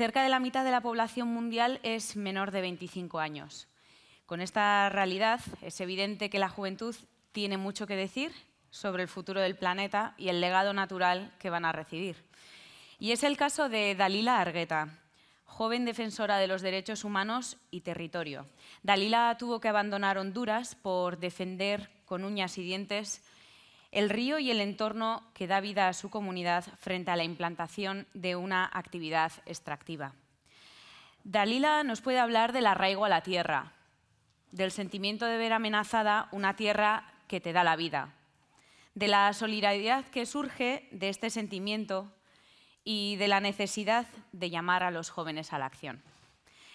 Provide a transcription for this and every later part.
Cerca de la mitad de la población mundial es menor de 25 años. Con esta realidad es evidente que la juventud tiene mucho que decir sobre el futuro del planeta y el legado natural que van a recibir. Y es el caso de Dalila Argueta, joven defensora de los derechos humanos y territorio. Dalila tuvo que abandonar Honduras por defender con uñas y dientes el río y el entorno que da vida a su comunidad frente a la implantación de una actividad extractiva. Dalila nos puede hablar del arraigo a la tierra, del sentimiento de ver amenazada una tierra que te da la vida, de la solidaridad que surge de este sentimiento y de la necesidad de llamar a los jóvenes a la acción.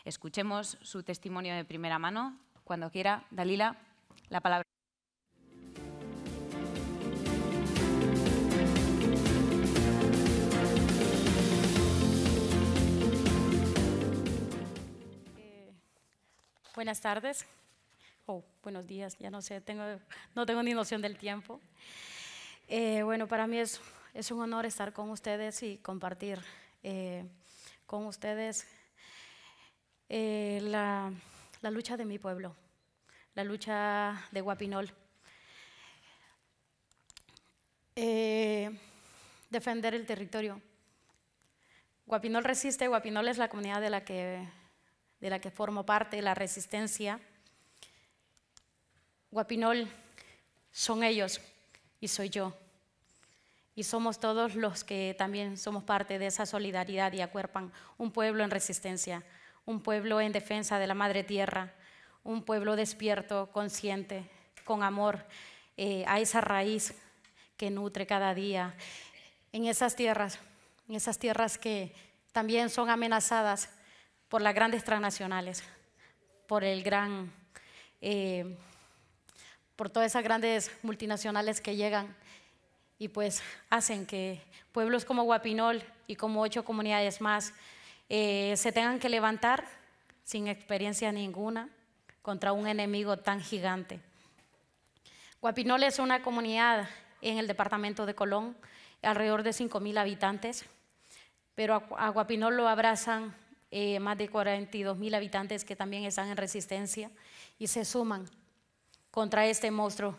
Escuchemos su testimonio de primera mano. Cuando quiera, Dalila, la palabra. Buenas tardes. o oh, buenos días, ya no sé, tengo, no tengo ni noción del tiempo. Eh, bueno, para mí es, un honor estar con ustedes y compartir eh, con ustedes eh, la, lucha de mi pueblo, la lucha de Guapinol. defender el territorio. Guapinol resiste, Guapinol es la comunidad de la que de la que formo parte, la Resistencia, Guapinol, son ellos y soy yo. Y somos todos los que también somos parte de esa solidaridad y acuerpan un pueblo en resistencia, un pueblo en defensa de la madre tierra, un pueblo despierto, consciente, con amor eh, a esa raíz que nutre cada día en esas tierras, en esas tierras que también son amenazadas por las grandes transnacionales, por el gran, eh, por todas esas grandes multinacionales que llegan y pues hacen que pueblos como Guapinol y como ocho comunidades más eh, se tengan que levantar sin experiencia ninguna contra un enemigo tan gigante. Guapinol es una comunidad en el departamento de Colón, alrededor de 5.000 habitantes, pero a Guapinol lo abrazan eh, más de 42 mil habitantes que también están en resistencia y se suman contra este monstruo,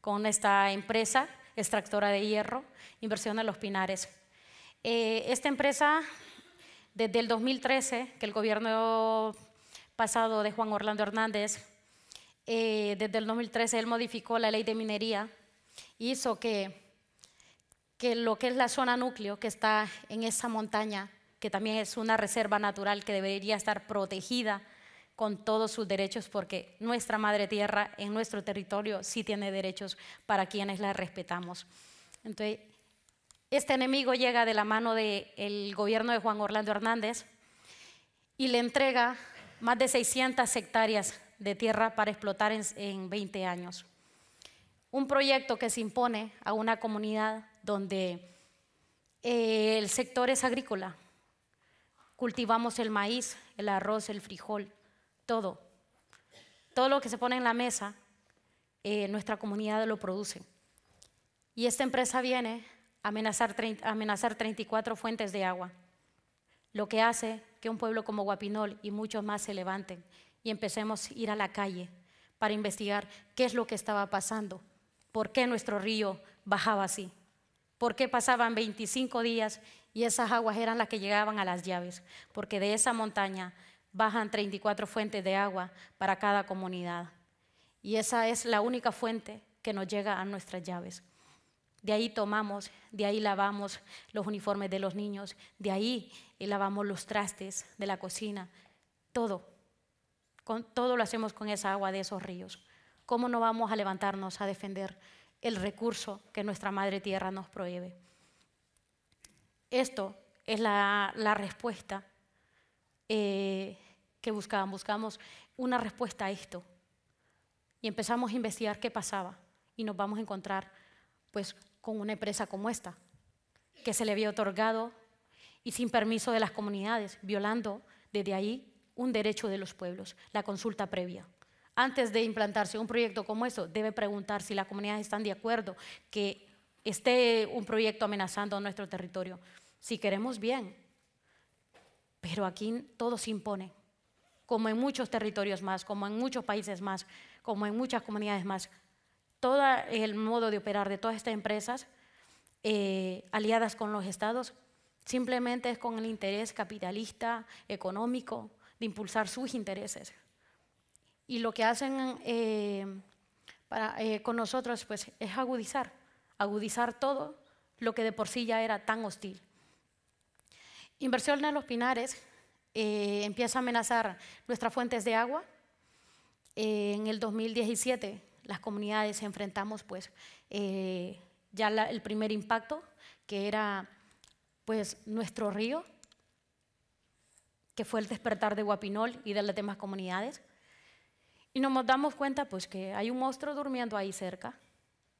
con esta empresa extractora de hierro, Inversión de los Pinares. Eh, esta empresa, desde el 2013, que el gobierno pasado de Juan Orlando Hernández, eh, desde el 2013 él modificó la ley de minería, hizo que, que lo que es la zona núcleo que está en esa montaña que también es una reserva natural que debería estar protegida con todos sus derechos, porque nuestra madre tierra en nuestro territorio sí tiene derechos para quienes la respetamos. Entonces, este enemigo llega de la mano del gobierno de Juan Orlando Hernández y le entrega más de 600 hectáreas de tierra para explotar en, 20 años. Un proyecto que se impone a una comunidad donde eh, el sector es agrícola, Cultivamos el maíz, el arroz, el frijol, todo. Todo lo que se pone en la mesa, eh, nuestra comunidad lo produce. Y esta empresa viene a amenazar, amenazar 34 fuentes de agua, lo que hace que un pueblo como Guapinol y muchos más se levanten y empecemos a ir a la calle para investigar qué es lo que estaba pasando, por qué nuestro río bajaba así, por qué pasaban 25 días y esas aguas eran las que llegaban a las llaves, porque de esa montaña bajan 34 fuentes de agua para cada comunidad. Y esa es la única fuente que nos llega a nuestras llaves. De ahí tomamos, de ahí lavamos los uniformes de los niños, de ahí eh, lavamos los trastes de la cocina, todo. Con, todo lo hacemos con esa agua de esos ríos. ¿Cómo no vamos a levantarnos a defender el recurso que nuestra Madre Tierra nos prohíbe? Esto es la, respuesta eh, que buscaban. Buscamos una respuesta a esto. Y empezamos a investigar qué pasaba. Y nos vamos a encontrar pues, con una empresa como esta, que se le había otorgado y sin permiso de las comunidades, violando desde ahí un derecho de los pueblos, la consulta previa. Antes de implantarse un proyecto como eso, debe preguntar si las comunidades están de acuerdo que esté un proyecto amenazando nuestro territorio si queremos bien. Pero aquí todo se impone, como en muchos territorios más, como en muchos países más, como en muchas comunidades más. Todo el modo de operar de todas estas empresas eh, aliadas con los estados simplemente es con el interés capitalista, económico, de impulsar sus intereses. Y lo que hacen eh, eh, con nosotros pues, es agudizar, agudizar todo lo que de por sí ya era tan hostil. Inversión en los pinares eh, empieza a amenazar nuestras fuentes de agua. Eh, en el 2017 las comunidades enfrentamos pues eh, ya el primer impacto que era pues nuestro río, que fue el despertar de Guapinol y de las demás comunidades. Y nos damos cuenta pues que hay un monstruo durmiendo ahí cerca,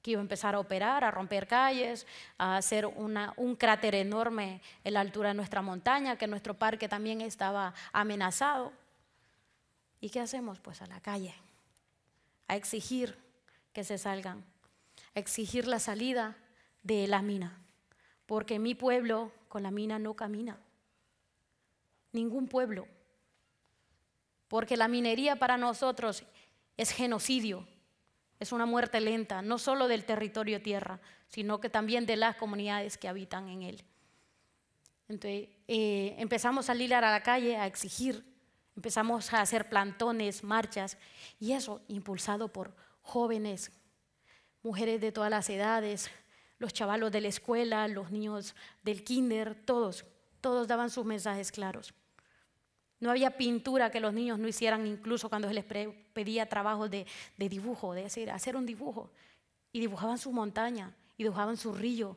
que iba a empezar a operar, a romper calles, a hacer un cráter enorme en la altura de nuestra montaña, que nuestro parque también estaba amenazado. ¿Y qué hacemos? Pues a la calle, a exigir que se salgan, a exigir la salida de la mina, porque mi pueblo con la mina no camina, ningún pueblo, porque la minería para nosotros es genocidio es una muerte lenta, no solo del territorio tierra, sino que también de las comunidades que habitan en él. Entonces eh, empezamos a lilar a la calle a exigir, empezamos a hacer plantones, marchas, y eso impulsado por jóvenes, mujeres de todas las edades, los chavalos de la escuela, los niños del kinder, todos, todos daban sus mensajes claros. No había pintura que los niños no hicieran, incluso cuando se les pedía trabajo de, dibujo, de decir, hacer un dibujo. Y dibujaban su montaña, y dibujaban su río.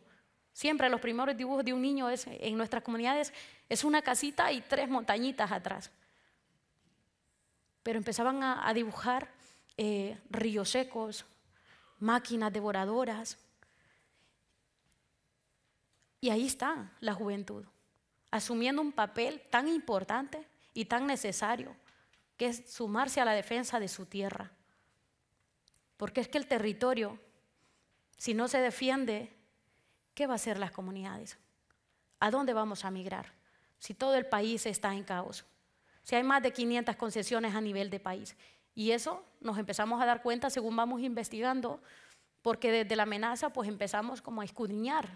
Siempre los primeros dibujos de un niño es, en nuestras comunidades es una casita y tres montañitas atrás. Pero empezaban a, dibujar eh, ríos secos, máquinas devoradoras. Y ahí está la juventud, asumiendo un papel tan importante y tan necesario, que es sumarse a la defensa de su tierra. Porque es que el territorio, si no se defiende, ¿qué va a hacer las comunidades? ¿A dónde vamos a migrar? Si todo el país está en caos, si hay más de 500 concesiones a nivel de país. Y eso nos empezamos a dar cuenta según vamos investigando, porque desde la amenaza pues empezamos como a escudriñar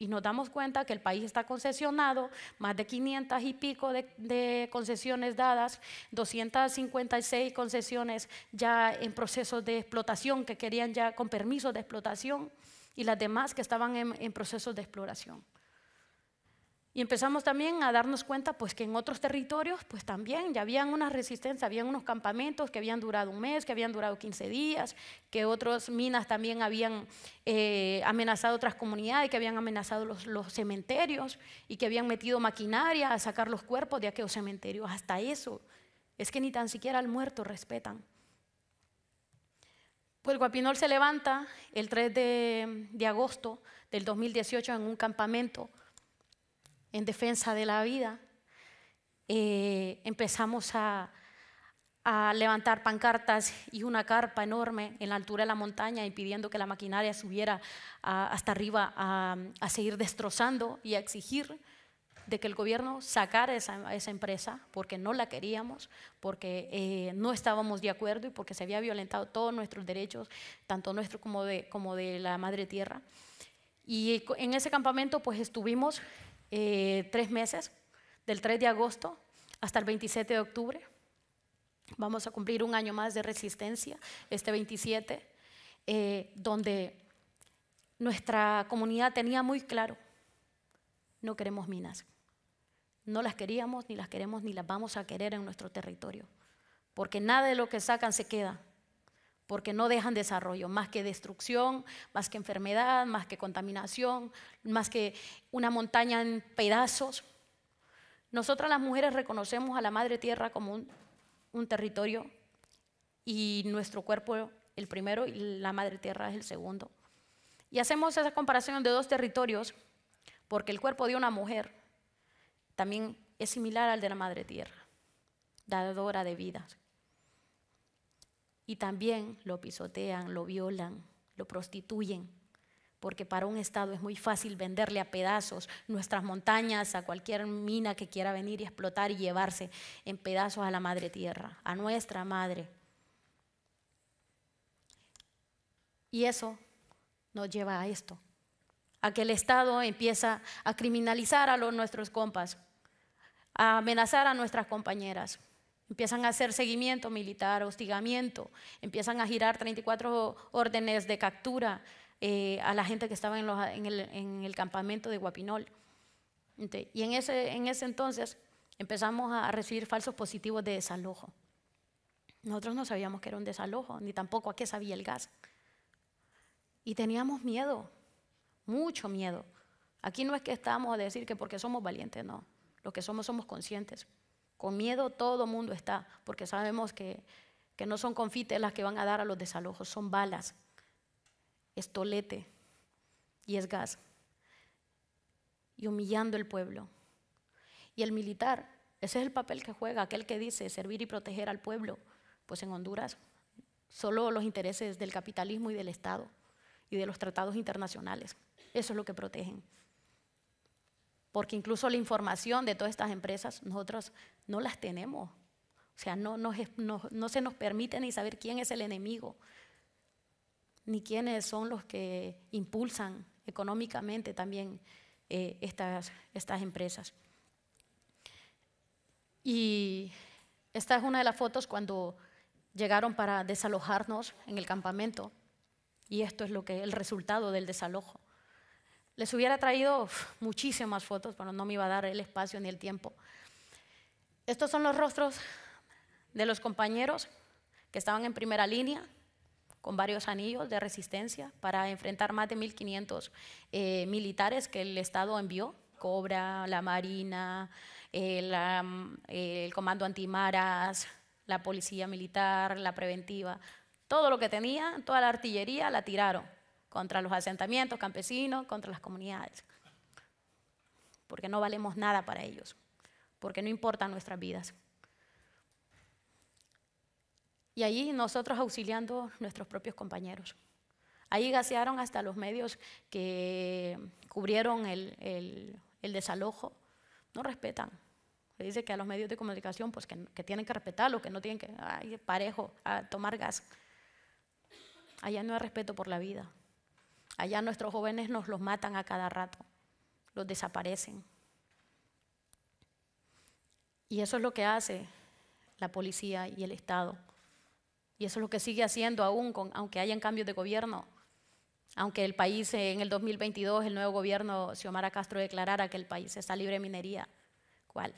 y nos damos cuenta que el país está concesionado, más de 500 y pico de, concesiones dadas, 256 concesiones ya en procesos de explotación, que querían ya con permiso de explotación, y las demás que estaban en, en procesos de exploración. Y empezamos también a darnos cuenta pues que en otros territorios pues también ya habían una resistencia, habían unos campamentos que habían durado un mes, que habían durado 15 días, que otras minas también habían eh, amenazado otras comunidades, que habían amenazado los, cementerios y que habían metido maquinaria a sacar los cuerpos de aquellos cementerios. Hasta eso, es que ni tan siquiera al muerto respetan. Pues Guapinol se levanta el 3 de, de agosto del 2018 en un campamento en defensa de la vida, eh, empezamos a, levantar pancartas y una carpa enorme en la altura de la montaña y pidiendo que la maquinaria subiera hasta arriba a, seguir destrozando y a exigir de que el gobierno sacara esa, esa empresa porque no la queríamos, porque eh, no estábamos de acuerdo y porque se había violentado todos nuestros derechos, tanto nuestro como de, como de la madre tierra. Y en ese campamento pues estuvimos eh, tres meses, del 3 de agosto hasta el 27 de octubre. Vamos a cumplir un año más de resistencia, este 27, eh, donde nuestra comunidad tenía muy claro, no queremos minas. No las queríamos, ni las queremos, ni las vamos a querer en nuestro territorio, porque nada de lo que sacan se queda, porque no dejan desarrollo, más que destrucción, más que enfermedad, más que contaminación, más que una montaña en pedazos. Nosotras las mujeres reconocemos a la Madre Tierra como un, territorio y nuestro cuerpo el primero y la Madre Tierra es el segundo. Y hacemos esa comparación de dos territorios porque el cuerpo de una mujer también es similar al de la Madre Tierra, dadora de vidas. Y también lo pisotean, lo violan, lo prostituyen, porque para un Estado es muy fácil venderle a pedazos nuestras montañas a cualquier mina que quiera venir y explotar y llevarse en pedazos a la madre tierra, a nuestra madre. Y eso nos lleva a esto, a que el Estado empieza a criminalizar a los, nuestros compas, a amenazar a nuestras compañeras, Empiezan a hacer seguimiento militar, hostigamiento, empiezan a girar 34 órdenes de captura eh, a la gente que estaba en, el, campamento de Guapinol. y en ese, en ese entonces empezamos a recibir falsos positivos de desalojo. Nosotros no sabíamos que era un desalojo, ni tampoco a qué sabía el gas. Y teníamos miedo, mucho miedo. Aquí no es que estamos a decir que porque somos valientes, no. Lo que somos somos conscientes. Con miedo todo mundo está, porque sabemos que, que no son confites las que van a dar a los desalojos, son balas, estolete y es gas. Y humillando el pueblo. Y el militar, ese es el papel que juega, aquel que dice servir y proteger al pueblo. Pues en Honduras, solo los intereses del capitalismo y del Estado y de los tratados internacionales. Eso es lo que protegen porque incluso la información de todas estas empresas nosotros no las tenemos. O sea, no, se nos permite ni saber quién es el enemigo, ni quiénes son los que impulsan económicamente también eh, estas, estas empresas. Y esta es una de las fotos cuando llegaron para desalojarnos en el campamento. Y esto es lo que el resultado del desalojo. Les hubiera traído muchísimas fotos, pero no me iba a dar el espacio ni el tiempo. Estos son los rostros de los compañeros que estaban en primera línea con varios anillos de resistencia para enfrentar más de 1.500 eh, militares que el Estado envió, Cobra, la Marina, eh, mm, eh, el Comando Antimaras, la Policía Militar, la Preventiva, todo lo que tenía, toda la artillería la tiraron contra los asentamientos campesinos, contra las comunidades, porque no valemos nada para ellos, porque no importan nuestras vidas. Y allí nosotros auxiliando nuestros propios compañeros. Ahí gasearon hasta los medios que cubrieron el, desalojo. No respetan. Se dice que a los medios de comunicación, pues que, tienen que respetarlo, que no tienen que, ay, parejo, a tomar gas. Allá no hay respeto por la vida. Allá nuestros jóvenes nos los matan a cada rato, los desaparecen. Y eso es lo que hace la policía y el Estado. Y eso es lo que sigue haciendo aún, con, aunque hayan cambios de gobierno. Aunque el país en el 2022, el nuevo gobierno, Xiomara Castro, declarara que el país está libre de minería. ¿Cuál?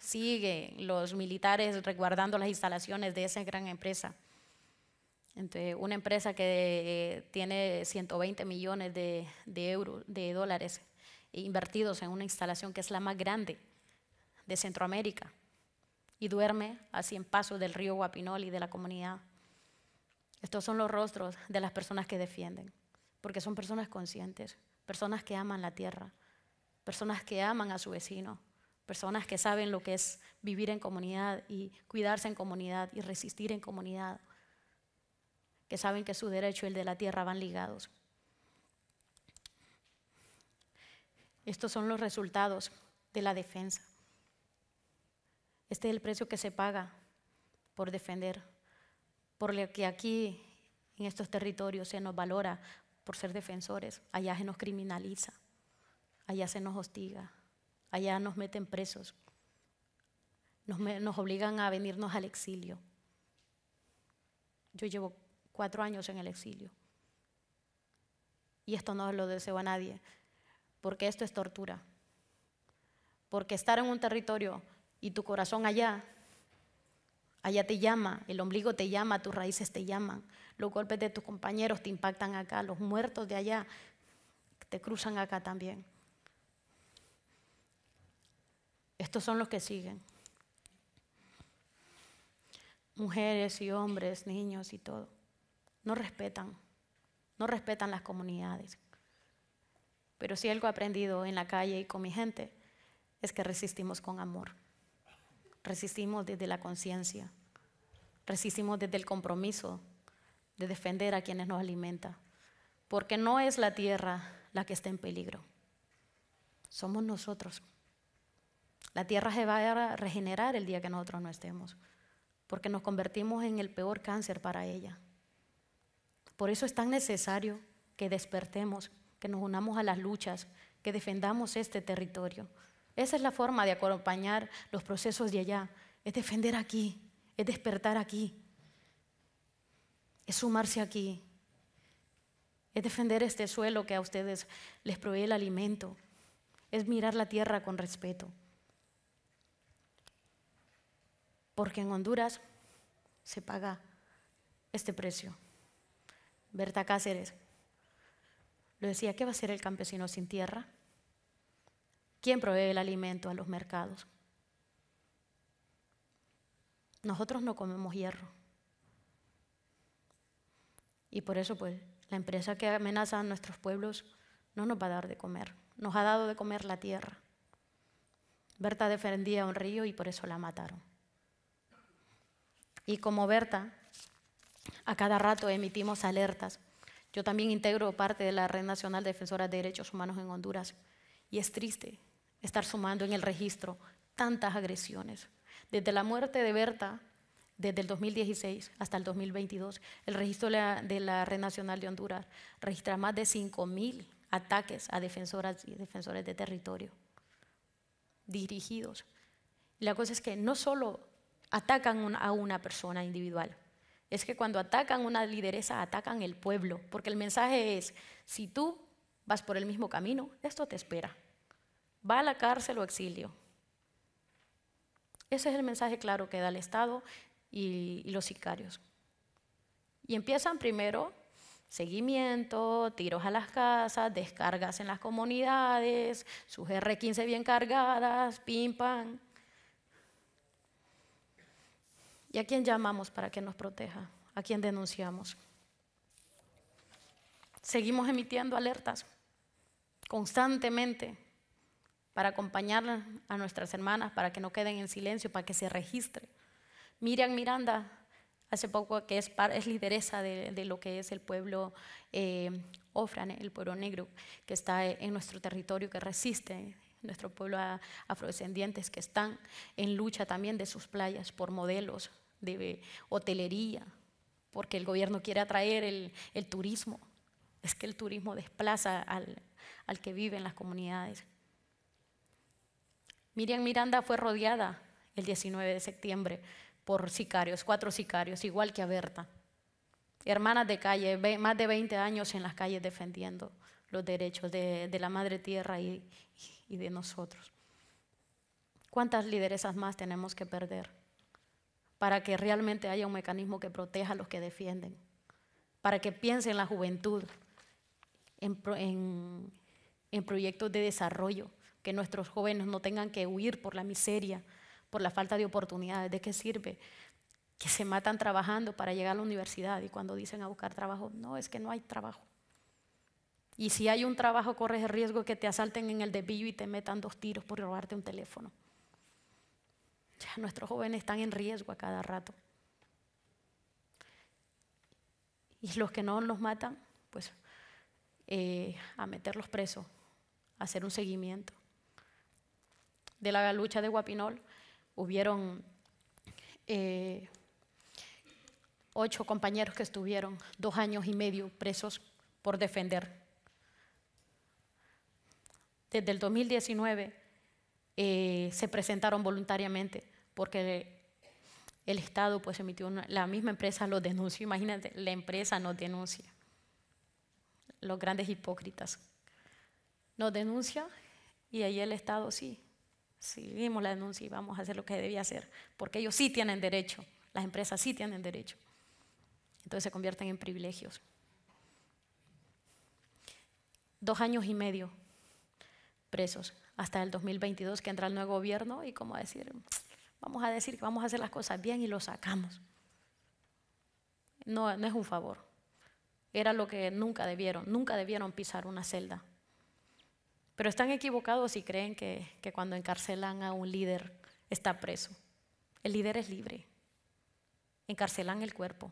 Sigue los militares resguardando las instalaciones de esa gran empresa. Entonces, una empresa que eh, tiene 120 millones de, euros, de dólares invertidos en una instalación que es la más grande de Centroamérica y duerme a 100 pasos del río Guapinol y de la comunidad. Estos son los rostros de las personas que defienden, porque son personas conscientes, personas que aman la tierra, personas que aman a su vecino, personas que saben lo que es vivir en comunidad y cuidarse en comunidad y resistir en comunidad que saben que su derecho y el de la tierra van ligados. Estos son los resultados de la defensa. Este es el precio que se paga por defender, por lo que aquí en estos territorios se nos valora por ser defensores. Allá se nos criminaliza, allá se nos hostiga, allá nos meten presos, nos, nos obligan a venirnos al exilio. Yo llevo cuatro años en el exilio. Y esto no lo deseo a nadie, porque esto es tortura. Porque estar en un territorio y tu corazón allá, allá te llama, el ombligo te llama, tus raíces te llaman, los golpes de tus compañeros te impactan acá, los muertos de allá te cruzan acá también. Estos son los que siguen. Mujeres y hombres, niños y todo. No respetan, no respetan las comunidades. Pero si algo he aprendido en la calle y con mi gente es que resistimos con amor, resistimos desde la conciencia, resistimos desde el compromiso de defender a quienes nos alimentan, porque no es la tierra la que está en peligro, somos nosotros. La tierra se va a regenerar el día que nosotros no estemos, porque nos convertimos en el peor cáncer para ella. Por eso es tan necesario que despertemos, que nos unamos a las luchas, que defendamos este territorio. Esa es la forma de acompañar los procesos de allá, es defender aquí, es despertar aquí, es sumarse aquí, es defender este suelo que a ustedes les provee el alimento, es mirar la tierra con respeto. Porque en Honduras se paga este precio. Berta Cáceres, lo decía, ¿qué va a hacer el campesino sin tierra? ¿Quién provee el alimento a los mercados? Nosotros no comemos hierro. Y por eso, pues, la empresa que amenaza a nuestros pueblos no nos va a dar de comer. Nos ha dado de comer la tierra. Berta defendía un río y por eso la mataron. Y como Berta, a cada rato emitimos alertas. Yo también integro parte de la Red Nacional de Defensoras de Derechos Humanos en Honduras. Y es triste estar sumando en el registro tantas agresiones. Desde la muerte de Berta, desde el 2016 hasta el 2022, el registro de la Red Nacional de Honduras registra más de 5.000 ataques a defensoras y defensores de territorio dirigidos. La cosa es que no solo atacan a una persona individual, es que cuando atacan una lideresa, atacan el pueblo, porque el mensaje es, si tú vas por el mismo camino, esto te espera. Va a la cárcel o exilio. Ese es el mensaje claro que da el Estado y, los sicarios. Y empiezan primero seguimiento, tiros a las casas, descargas en las comunidades, sus R15 bien cargadas, pim, pam. ¿Y a quién llamamos para que nos proteja? ¿A quién denunciamos? Seguimos emitiendo alertas constantemente para acompañar a nuestras hermanas, para que no queden en silencio, para que se registre. Miriam Miranda, hace poco que es, es lideresa de, lo que es el pueblo eh, Ofran, el pueblo negro, que está en nuestro territorio, que resiste, nuestro pueblo afrodescendientes que están en lucha también de sus playas por modelos, de hotelería, porque el gobierno quiere atraer el, turismo. Es que el turismo desplaza al, que vive en las comunidades. Miriam Miranda fue rodeada el 19 de septiembre por sicarios, cuatro sicarios, igual que a Berta. Hermanas de calle, más de 20 años en las calles defendiendo los derechos de, la madre tierra y, y de nosotros. ¿Cuántas lideresas más tenemos que perder? para que realmente haya un mecanismo que proteja a los que defienden, para que piense en la juventud, en, proyectos de desarrollo, que nuestros jóvenes no tengan que huir por la miseria, por la falta de oportunidades. ¿De qué sirve? Que se matan trabajando para llegar a la universidad y cuando dicen a buscar trabajo, no, es que no hay trabajo. Y si hay un trabajo, corres el riesgo que te asalten en el desvío y te metan dos tiros por robarte un teléfono nuestros jóvenes están en riesgo a cada rato. Y los que no los matan, pues eh, a meterlos presos, a hacer un seguimiento. De la lucha de Guapinol hubieron eh, ocho compañeros que estuvieron dos años y medio presos por defender. Desde el 2019 eh, se presentaron voluntariamente porque el Estado pues emitió una, la misma empresa los denunció, imagínate, la empresa nos denuncia. Los grandes hipócritas. Nos denuncia y ahí el Estado sí, seguimos la denuncia y vamos a hacer lo que debía hacer, porque ellos sí tienen derecho, las empresas sí tienen derecho. Entonces se convierten en privilegios. Dos años y medio presos hasta el 2022 que entra el nuevo gobierno y como decir, vamos a decir que vamos a hacer las cosas bien y lo sacamos. No, es un favor. Era lo que nunca debieron, nunca debieron pisar una celda. Pero están equivocados y creen que, cuando encarcelan a un líder está preso. El líder es libre. Encarcelan el cuerpo,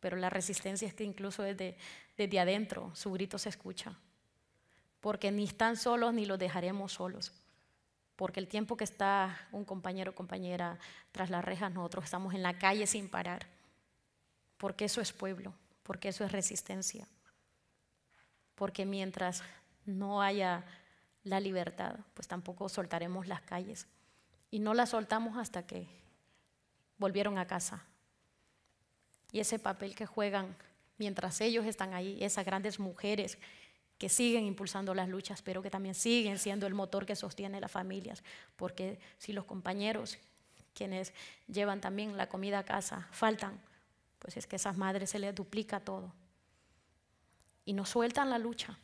pero la resistencia es que incluso desde, desde adentro su grito se escucha porque ni están solos ni los dejaremos solos. Porque el tiempo que está un compañero o compañera tras las rejas, nosotros estamos en la calle sin parar. Porque eso es pueblo, porque eso es resistencia. Porque mientras no haya la libertad, pues tampoco soltaremos las calles. Y no las soltamos hasta que volvieron a casa. Y ese papel que juegan mientras ellos están ahí, esas grandes mujeres que siguen impulsando las luchas, pero que también siguen siendo el motor que sostiene las familias, porque si los compañeros, quienes llevan también la comida a casa, faltan, pues es que a esas madres se les duplica todo. Y no sueltan la lucha,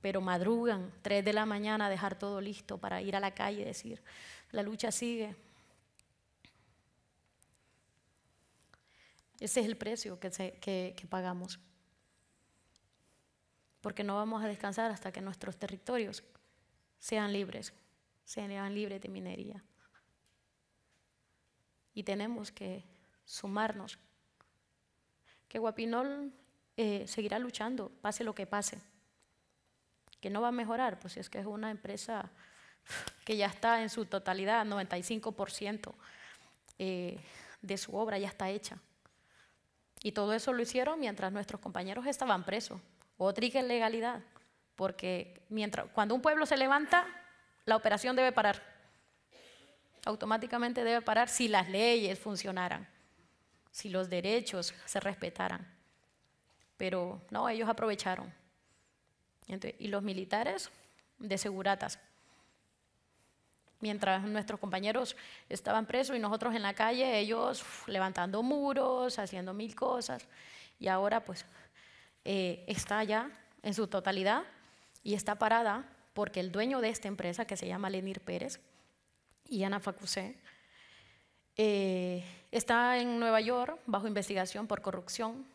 pero madrugan tres de la mañana a dejar todo listo para ir a la calle y decir, la lucha sigue. Ese es el precio que, que pagamos porque no vamos a descansar hasta que nuestros territorios sean libres, sean libres de minería. Y tenemos que sumarnos, que Guapinol eh, seguirá luchando, pase lo que pase, que no va a mejorar, pues es que es una empresa que ya está en su totalidad, 95% eh, de su obra ya está hecha. Y todo eso lo hicieron mientras nuestros compañeros estaban presos. Otra legalidad, porque mientras, cuando un pueblo se levanta, la operación debe parar. Automáticamente debe parar si las leyes funcionaran, si los derechos se respetaran. Pero no, ellos aprovecharon. y los militares de seguratas. Mientras nuestros compañeros estaban presos y nosotros en la calle, ellos levantando muros, haciendo mil cosas. Y ahora pues eh, está allá en su totalidad y está parada porque el dueño de esta empresa, que se llama Lenir Pérez y Ana Facusé, eh, está en Nueva York bajo investigación por corrupción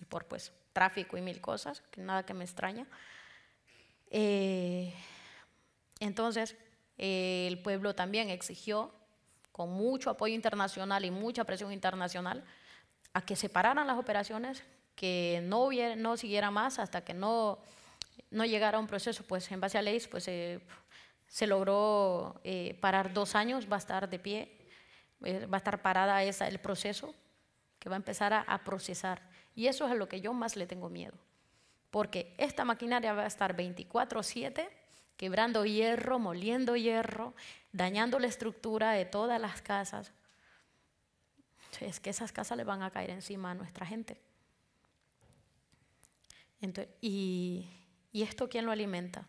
y por pues, tráfico y mil cosas, nada que me extraña. Eh, entonces, el pueblo también exigió, con mucho apoyo internacional y mucha presión internacional, a que separaran las operaciones que no, siguiera más hasta que no, llegara un proceso, pues en base a leyes, pues eh, se logró eh, parar dos años, va a estar de pie, eh, va a estar parada esa, el proceso que va a empezar a, a procesar. Y eso es a lo que yo más le tengo miedo, porque esta maquinaria va a estar 24/7 quebrando hierro, moliendo hierro, dañando la estructura de todas las casas. Es que esas casas le van a caer encima a nuestra gente. Entonces, y, esto quién lo alimenta?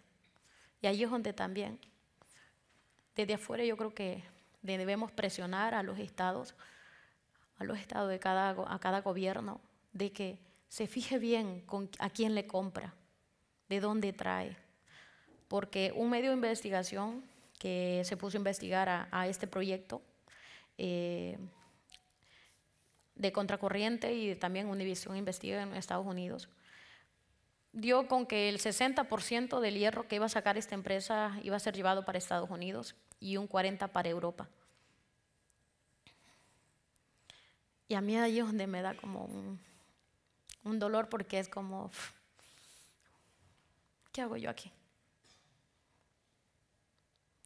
Y ahí es donde también, desde afuera yo creo que debemos presionar a los estados, a los estados de cada, a cada gobierno, de que se fije bien con, a quién le compra, de dónde trae. Porque un medio de investigación que se puso a investigar a, este proyecto, eh, de Contracorriente y también Univision Investiga en Estados Unidos, dio con que el 60% del hierro que iba a sacar esta empresa iba a ser llevado para Estados Unidos y un 40% para Europa. Y a mí ahí es donde me da como un, un dolor porque es como, ¿qué hago yo aquí?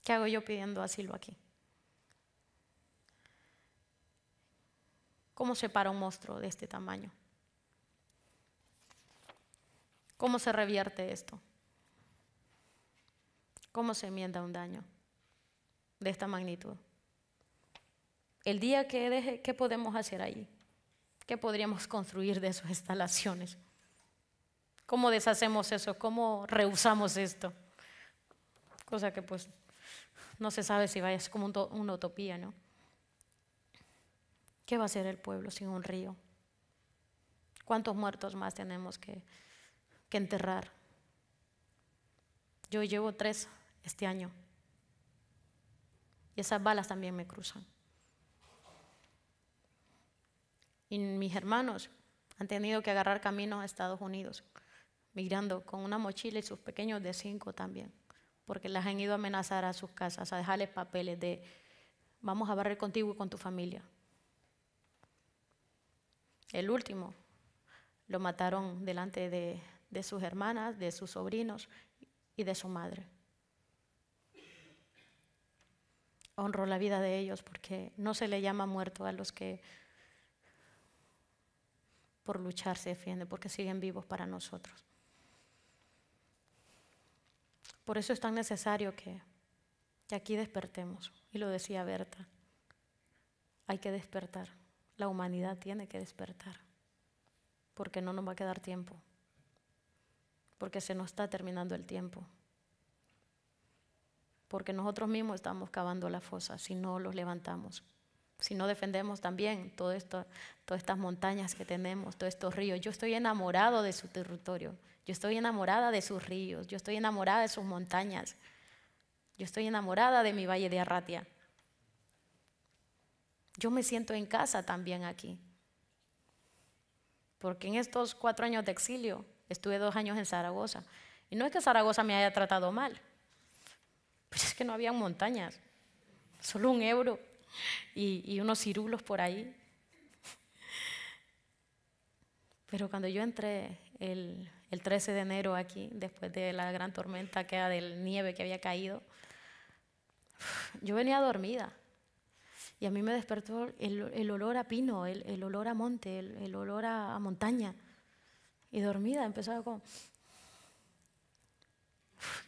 ¿Qué hago yo pidiendo asilo aquí? ¿Cómo se para un monstruo de este tamaño? ¿Cómo se revierte esto? ¿Cómo se enmienda un daño de esta magnitud? El día que deje, ¿qué podemos hacer allí? ¿Qué podríamos construir de esas instalaciones? ¿Cómo deshacemos eso? ¿Cómo rehusamos esto? Cosa que pues no se sabe si vaya, es como una utopía, ¿no? ¿Qué va a hacer el pueblo sin un río? ¿Cuántos muertos más tenemos que, enterrar. Yo llevo tres este año. Y esas balas también me cruzan. Y mis hermanos han tenido que agarrar camino a Estados Unidos, migrando con una mochila y sus pequeños de cinco también, porque las han ido a amenazar a sus casas, a dejarles papeles de vamos a barrer contigo y con tu familia. El último lo mataron delante de de sus hermanas, de sus sobrinos y de su madre. Honro la vida de ellos porque no se le llama muerto a los que por luchar se defienden, porque siguen vivos para nosotros. Por eso es tan necesario que, que aquí despertemos, y lo decía Berta, hay que despertar, la humanidad tiene que despertar, porque no nos va a quedar tiempo porque se nos está terminando el tiempo. Porque nosotros mismos estamos cavando la fosa si no los levantamos, si no defendemos también todo esto, todas estas montañas que tenemos, todos estos ríos. Yo estoy enamorado de su territorio, yo estoy enamorada de sus ríos, yo estoy enamorada de sus montañas, yo estoy enamorada de mi valle de Arratia. Yo me siento en casa también aquí, porque en estos cuatro años de exilio Estuve dos años en Zaragoza. Y no es que Zaragoza me haya tratado mal, pero es que no había montañas, solo un euro y, unos cirulos por ahí. Pero cuando yo entré el, 13 de enero aquí, después de la gran tormenta que era del nieve que había caído, yo venía dormida. Y a mí me despertó el, olor a pino, el, olor a monte, el, olor a, montaña y dormida, empezaba con...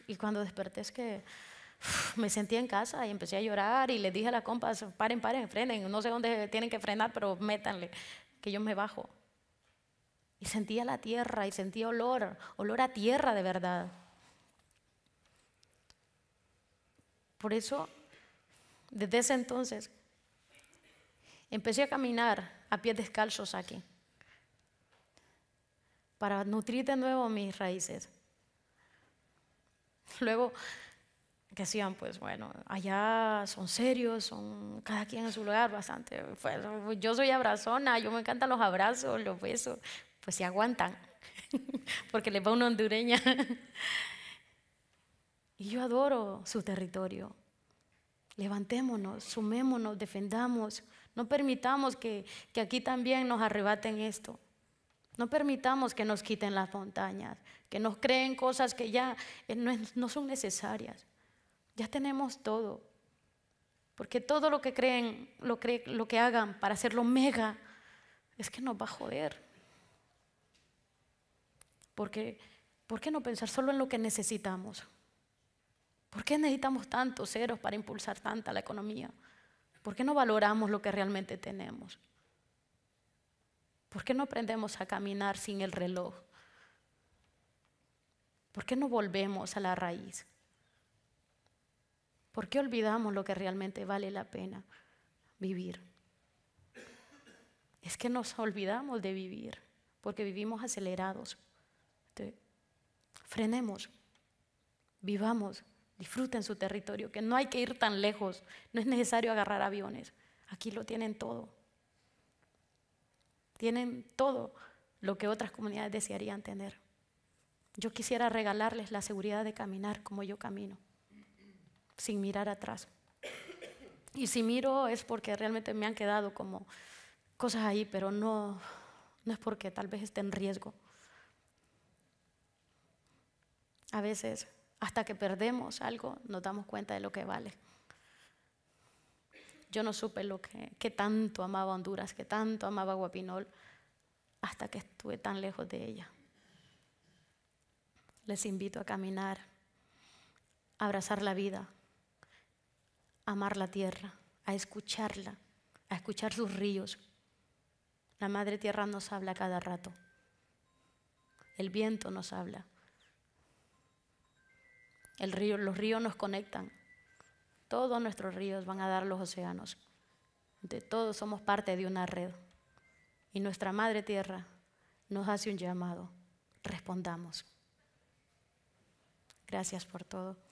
Y cuando desperté es que me sentí en casa y empecé a llorar y les dije a las compas, paren, paren, frenen, no sé dónde tienen que frenar, pero métanle, que yo me bajo. Y sentía la tierra y sentía olor, olor a tierra de verdad. Por eso, desde ese entonces, empecé a caminar a pies descalzos aquí para nutrir de nuevo mis raíces. Luego, que hacían, pues bueno, allá son serios, son cada quien en su lugar bastante. Pues, yo soy abrazona, yo me encantan los abrazos, los besos, pues se aguantan, porque les va una hondureña. y yo adoro su territorio. Levantémonos, sumémonos, defendamos, no permitamos que, que aquí también nos arrebaten esto. No permitamos que nos quiten las montañas, que nos creen cosas que ya eh, no son necesarias. Ya tenemos todo. Porque todo lo que creen, lo, que hagan para hacerlo mega, es que nos va a joder. Porque, ¿por qué no pensar solo en lo que necesitamos? ¿Por qué necesitamos tantos ceros para impulsar tanta la economía? ¿Por qué no valoramos lo que realmente tenemos? ¿Por qué no aprendemos a caminar sin el reloj? ¿Por qué no volvemos a la raíz? ¿Por qué olvidamos lo que realmente vale la pena vivir? Es que nos olvidamos de vivir porque vivimos acelerados. frenemos, vivamos, disfruten su territorio, que no hay que ir tan lejos, no es necesario agarrar aviones, aquí lo tienen todo. Tienen todo lo que otras comunidades desearían tener. Yo quisiera regalarles la seguridad de caminar como yo camino, sin mirar atrás. Y si miro es porque realmente me han quedado como cosas ahí, pero no, no es porque tal vez esté en riesgo. A veces, hasta que perdemos algo, nos damos cuenta de lo que vale. Yo no supe lo que, tanto amaba Honduras, que tanto amaba Guapinol, hasta que estuve tan lejos de ella. Les invito a caminar, a abrazar la vida, a amar la tierra, a escucharla, a escuchar sus ríos. La Madre Tierra nos habla cada rato. El viento nos habla. los ríos nos conectan. Todos nuestros ríos van a dar los océanos. De todos somos parte de una red. Y nuestra Madre Tierra nos hace un llamado. Respondamos. Gracias por todo.